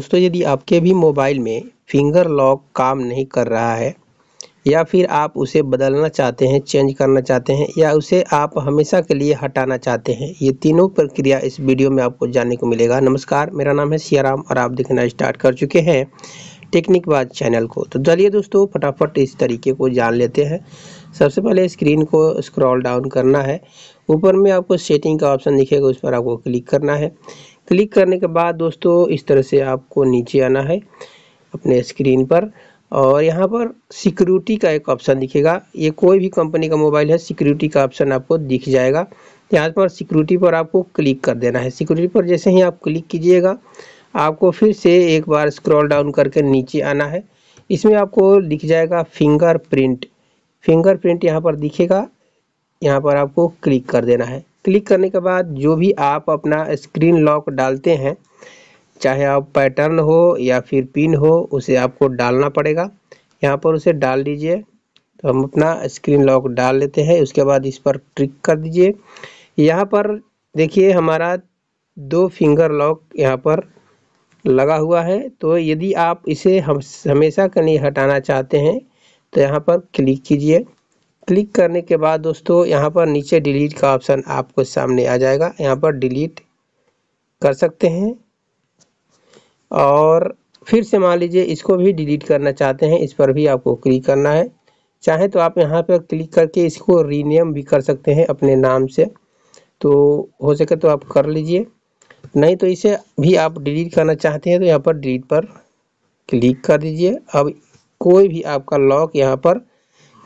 दोस्तों यदि आपके भी मोबाइल में फिंगर लॉक काम नहीं कर रहा है या फिर आप उसे बदलना चाहते हैं चेंज करना चाहते हैं या उसे आप हमेशा के लिए हटाना चाहते हैं ये तीनों प्रक्रिया इस वीडियो में आपको जानने को मिलेगा नमस्कार मेरा नाम है सियाराम और आप देखना स्टार्ट कर चुके हैं टेक्निक बाज चैनल को तो चलिए दोस्तों फटाफट इस तरीके को जान लेते हैं सबसे पहले स्क्रीन को स्क्रॉल डाउन करना है ऊपर में आपको सेटिंग का ऑप्शन दिखेगा उस पर आपको क्लिक करना है क्लिक करने के बाद दोस्तों इस तरह से आपको नीचे आना है अपने स्क्रीन पर और यहाँ पर सिक्योरिटी का एक ऑप्शन दिखेगा ये कोई भी कंपनी का मोबाइल है सिक्योरिटी का ऑप्शन आपको दिख जाएगा यहाँ पर सिक्योरिटी पर आपको क्लिक कर देना है सिक्योरिटी पर जैसे ही आप क्लिक कीजिएगा आपको फिर से एक बार स्क्रॉल डाउन करके नीचे आना है इसमें आपको दिख जाएगा फिंगरप्रिंट फिंगरप्रिंट यहाँ पर दिखेगा यहाँ पर आपको क्लिक कर देना है क्लिक करने के बाद जो भी आप अपना स्क्रीन लॉक डालते हैं चाहे आप पैटर्न हो या फिर पिन हो उसे आपको डालना पड़ेगा यहाँ पर उसे डाल दीजिए तो हम अपना स्क्रीन लॉक डाल लेते हैं उसके बाद इस पर क्लिक कर दीजिए यहाँ पर देखिए हमारा दो फिंगर लॉक यहाँ पर लगा हुआ है तो यदि आप इसे हम हमेशा कहीं हटाना चाहते हैं तो यहाँ पर क्लिक कीजिए क्लिक करने के बाद दोस्तों यहाँ पर नीचे डिलीट का ऑप्शन आपको सामने आ जाएगा यहाँ पर डिलीट कर सकते हैं और फिर से मान लीजिए इसको भी डिलीट करना चाहते हैं इस पर भी आपको क्लिक करना है चाहे तो आप यहाँ पर क्लिक करके इसको रीनेम भी कर सकते हैं अपने नाम से तो हो सके तो आप कर लीजिए नहीं तो इसे भी आप डिलीट करना चाहते हैं तो यहाँ पर डिलीट पर क्लिक कर दीजिए अब कोई भी आपका लॉक यहाँ पर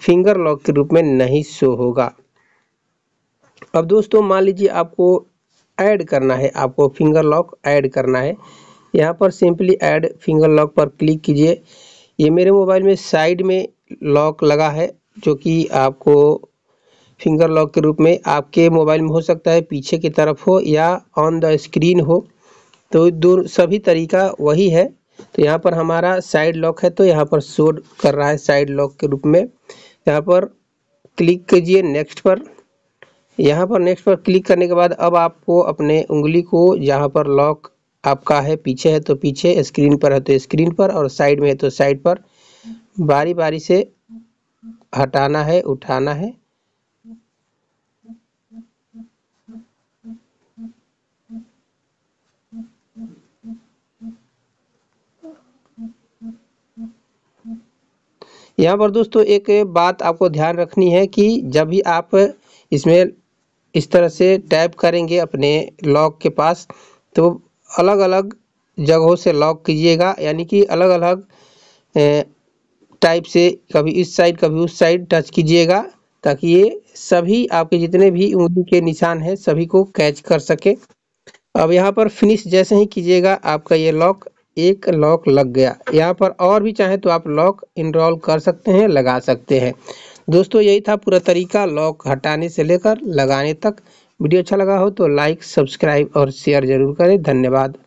फिंगर लॉक के रूप में नहीं शो होगा अब दोस्तों मान लीजिए आपको ऐड करना है आपको फिंगर लॉक ऐड करना है यहाँ पर सिंपली ऐड फिंगर लॉक पर क्लिक कीजिए ये मेरे मोबाइल में साइड में लॉक लगा है जो कि आपको फिंगर लॉक के रूप में आपके मोबाइल में हो सकता है पीछे की तरफ हो या ऑन द स्क्रीन हो तो दो सभी तरीका वही है तो यहाँ पर हमारा साइड लॉक है तो यहाँ पर शो कर रहा है साइड लॉक के रूप में यहाँ पर क्लिक कीजिए नेक्स्ट पर यहाँ पर नेक्स्ट पर क्लिक करने के बाद अब आपको अपने उंगली को यहाँ पर लॉक आपका है पीछे है तो पीछे स्क्रीन पर है तो स्क्रीन पर और साइड में है तो साइड पर बारी बारी से हटाना है उठाना है यहाँ पर दोस्तों एक बात आपको ध्यान रखनी है कि जब भी आप इसमें इस तरह से टाइप करेंगे अपने लॉक के पास तो अलग अलग जगहों से लॉक कीजिएगा यानी कि अलग अलग टाइप से कभी इस साइड कभी उस साइड टच कीजिएगा ताकि ये सभी आपके जितने भी उंगली के निशान हैं सभी को कैच कर सके अब यहाँ पर फिनिश जैसे ही कीजिएगा आपका ये लॉक एक लॉक लग गया यहाँ पर और भी चाहें तो आप लॉक इनरोल कर सकते हैं लगा सकते हैं दोस्तों यही था पूरा तरीका लॉक हटाने से लेकर लगाने तक वीडियो अच्छा लगा हो तो लाइक सब्सक्राइब और शेयर जरूर करें धन्यवाद